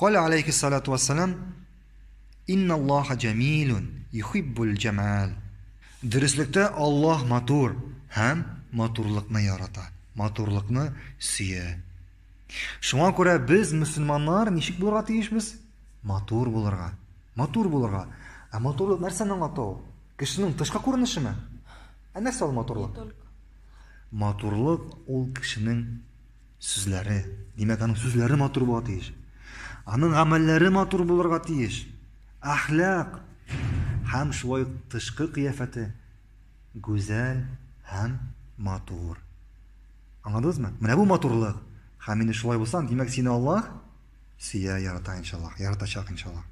Kale aleyhissalatu vesselam Innallaha jamilun yuhibbul jamal. Дұрыслікті Аллах матур, һәм матурлықны ярата, матурлықны сүйе. Шуңа күрә біз мұсылманнар нишек булырга тиешбез? Матур булырга. Матур булырга. Ә матурлык нәрсәне аңлата Кішінің Кешенең тышкы күренешеме? Ә нәрсә ол матурлык? Матурлык ул кешенең сүзләре. Димәк, аның сүзләре матур була тиеш. Анын гамәлләре матур булырга тиеш. Ахлак һәм шулай тышкы кыяфәте гүзәл һәм матур. Аңладызмы? Менә бу матурлык. Хәмине шулай булсаң, димәк сине Аллаһ сия ярата иншаллаһ, яратачак иншаллаһ.